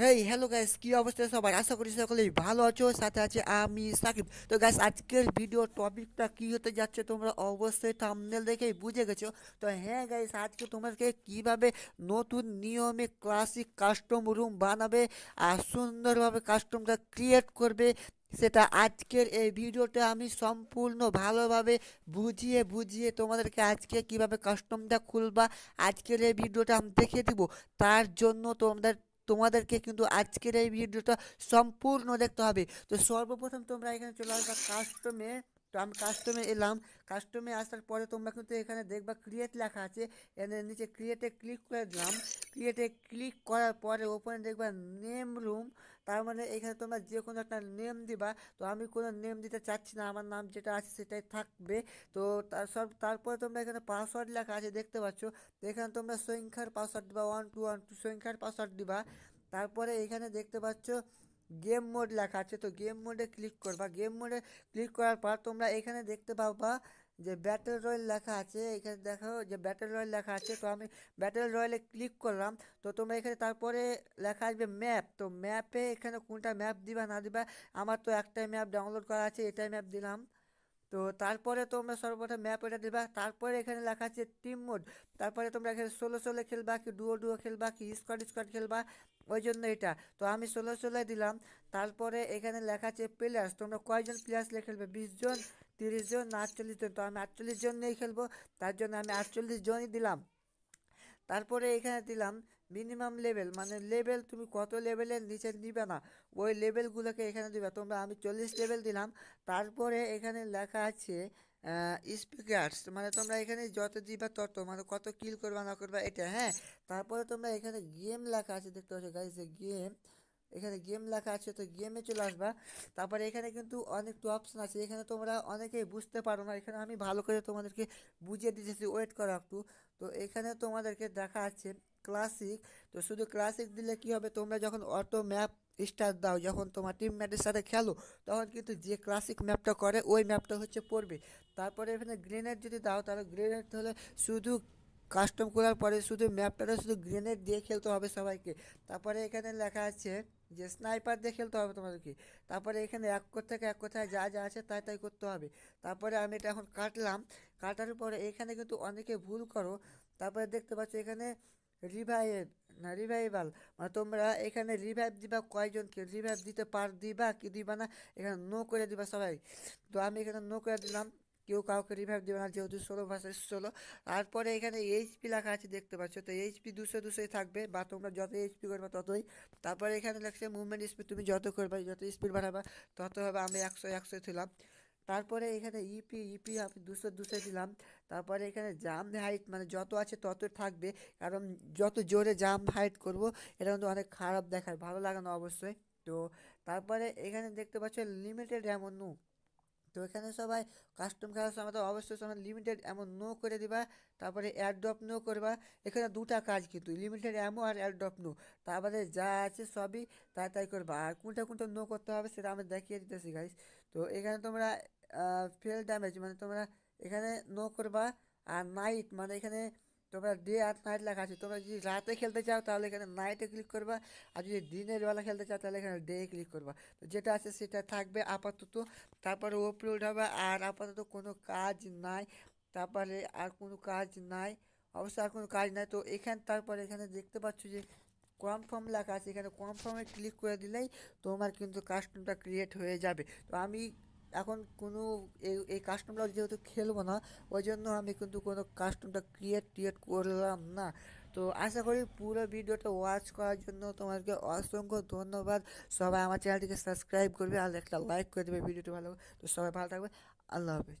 hey hello guys কী অবস্থা সবাই আশা করি সকলেই ভালো আছো সাথে আছে আমি সাকিব তো গাইস আজকের ভিডিও টপিকটা কী হতে যাচ্ছে তোমরা অবশ্যই থামনেল দেখেই বুঝে গেছো তো হ্যাঁ গাইস আজকে তোমাকে কিভাবে নতুন নিয়মে ক্লাসিক কাস্টম রুম বানাবে আর সুন্দরভাবে কাস্টমটা ক্রিয়েট করবে সেটা আজকের এই ভিডিওটা আমি সম্পূর্ণ ভালোভাবে বুঝিয়ে বুঝিয়ে তোমাদেরকে আজকে কিভাবে কাস্টমটা খুলবা আজকের এই ভিডিওটা আমি দেখিয়ে দেবো তার জন্য তোমাদের তোমাদেরকে কিন্তু আজকের এই ভিডিওটা সম্পূর্ণ দেখতে হবে তো সর্বপ্রথম তোমরা এখানে চলে আসবা কাস্টমে তো আমি কাস্টমে এলাম কাস্টমে আসার পরে তোমরা কিন্তু এখানে দেখবা ক্রিয়েট লেখা আছে এনে নিচে ক্রিয়েটে ক্লিক করে দিলাম ক্রিয়েটে ক্লিক করার পরে ওপরে দেখবা নেম রুম তার মানে এখানে তোমরা যে কোনো একটা নেম দিবা তো আমি কোনো নেম দিতে চাচ্ছি না আমার নাম যেটা আছে সেটাই থাকবে তো তার সব তারপরে তোমরা এখানে পাসওয়ার্ড লেখা আছে দেখতে পাচ্ছ তো এখানে তোমরা সংখ্যার পাসওয়ার্ড দিবা ওয়ান টু ওয়ান টু সংখ্যার পাসওয়ার্ড দিবা তারপরে এখানে দেখতে পাচ্ছ গেম মোড লেখা আছে তো গেম মোডে ক্লিক করবা গেম মোডে ক্লিক করার পর তোমরা এখানে দেখতে পাবা যে ব্যাটেল রয়্যাল লেখা আছে এখানে দেখো যে ব্যাটেল রয়েল লেখা আছে তো আমি ব্যাটেল রয়েলে ক্লিক করলাম তো তোমরা এখানে তারপরে লেখা আসবে ম্যাপ তো ম্যাপে এখানে কোনটা ম্যাপ দিবা না দিবা আমার তো একটাই ম্যাপ ডাউনলোড করা আছে এটাই ম্যাপ দিলাম তো তারপরে তোমরা সর্বপ্রথম ম্যাপ এটা দিবা তারপরে এখানে লেখা আছে টিম মোড তারপরে তোমরা এখানে সোলো সোলো খেলবা কি ডুয়ো ডুয়ো খেলবা কি স্কোয়াড স্কোয়াড খেলবা ওই জন্য এটা তো আমি সোলো সোলো দিলাম তারপরে এখানে লেখা আছে প্লেয়ার্স তোমরা কয়জন প্লেয়ার্স খেলবে বিশ জন তিরিশ জন না আটচল্লিশ জন তো আমি আটচল্লিশ জন নিয়েই খেলবো তার জন্য আমি আটচল্লিশ জনই দিলাম তারপরে এখানে দিলাম মিনিমাম লেভেল মানে লেভেল তুমি কত লেভেলের নিচে নিবে না ওই লেভেলগুলোকে এখানে দিবে তোমরা আমি চল্লিশ লেভেল দিলাম তারপরে এখানে লেখা আছে স্পিকার্স মানে তোমরা এখানে যত দিবা তত মানে কত কিল করবা না করবা এটা হ্যাঁ তারপরে তোমরা এখানে গেম লেখা আছে দেখতে পাচ্ছ গাইজ গেম এখানে গেম লেখা আছে তো গেমে চলে আসবা তারপরে এখানে কিন্তু অনেক অনেকটি অপশন আছে এখানে তোমরা অনেকেই বুঝতে পারো না এখানে আমি ভালো করে তোমাদেরকে বুঝিয়ে দিতেছি ওয়েট করো একটু তো এখানে তোমাদেরকে দেখা আছে ক্লাসিক তো শুধু ক্লাসিক দিলে কি হবে তোমরা যখন অটো ম্যাপ স্টার্ট দাও যখন তোমার ম্যাটের সাথে খেলো তখন কিন্তু যে ক্লাসিক ম্যাপটা করে ওই ম্যাপটা হচ্ছে পড়বে তারপরে এখানে গ্রেনেড যদি দাও তাহলে গ্রেনেড হলে শুধু কাস্টম করার পরে শুধু ম্যাপটাটা শুধু গ্রেনেড দিয়ে খেলতে হবে সবাইকে তারপরে এখানে লেখা আছে যে স্নাইপার দিয়ে খেলতে হবে তোমাদেরকে তারপরে এখানে এক থেকে এক কোথায় যা যা আছে তাই তাই করতে হবে তারপরে আমি এটা এখন কাটলাম কাটার পরে এখানে কিন্তু অনেকে ভুল করো তারপরে দেখতে পাচ্ছ এখানে রিভাইভ না রিভাইভাল মানে তোমরা এখানে রিভাইভ দিবা কয়জনকে রিভাইভ দিতে পার দিবা কি দিবা না এখানে নো করে দিবা সবাই তো আমি এখানে নো করে দিলাম কেউ কাউকে রিভাইভ দেবে না যেহেতু ষোলো ভার্সেস ষোলো তারপরে এখানে এইচপি লেখা আছে দেখতে পাচ্ছ তো এইচপি দুশো দুশোই থাকবে বা তোমরা যত এইচপি করবে ততই তারপরে এখানে লেখছে মুভমেন্ট স্পিড তুমি যত করবে যত স্পিড বাড়াবা তত হবে আমি একশো একশো ছিলাম তারপরে এখানে ইপি e ইপি e আমি দুশো দুশো দিলাম তারপরে এখানে জাম হাইট মানে যত আছে তত থাকবে কারণ যত জোরে জাম হাইট করব এটা কিন্তু অনেক খারাপ দেখায় ভালো লাগানো অবশ্যই তো তারপরে এখানে দেখতে পাচ্ছ লিমিটেড অ্যামোনু তো এখানে সবাই কাস্টম খেলার সময় তো অবশ্যই সময় লিমিটেড এমন নো করে দিবা তারপরে ড্রপ নো করবা এখানে দুটা কাজ কিন্তু লিমিটেড এমন আর ড্রপ নো তারপরে যা আছে সবই তাই তাই করবা আর কোনটা কোনটা নো করতে হবে সেটা আমি দেখিয়ে দিতেছি গাইস তো এখানে তোমরা ফেল ড্যামেজ মানে তোমরা এখানে নো করবা আর নাইট মানে এখানে তোমরা ডে আর নাইট লেখা আছে তোমরা যদি রাতে খেলতে চাও তাহলে এখানে নাইটে ক্লিক করবা আর যদি দিনের বেলা খেলতে চাও তাহলে এখানে ডে ক্লিক করবা তো যেটা আছে সেটা থাকবে আপাতত তারপরে ওপলোড হবে আর আপাতত কোনো কাজ নাই তারপরে আর কোনো কাজ নাই অবশ্য আর কোনো কাজ নাই তো এখানে তারপরে এখানে দেখতে পাচ্ছ যে কনফার্ম লেখা আছে এখানে কনফার্মে ক্লিক করে দিলেই তোমার কিন্তু কাস্টমটা ক্রিয়েট হয়ে যাবে তো আমি এখন কোনো এই এই কাস্টমটা যেহেতু খেলবো না ওই জন্য আমি কিন্তু কোনো কাস্টমটা ক্রিয়েট ক্রিয়েট করলাম না তো আশা করি পুরো ভিডিওটা ওয়াচ করার জন্য তোমাদেরকে অসংখ্য ধন্যবাদ সবাই আমার চ্যানেলটিকে সাবস্ক্রাইব করবে আর একটা লাইক করে দেবে ভিডিওটি ভালো তো সবাই ভালো থাকবে আল্লাহ হাফিজ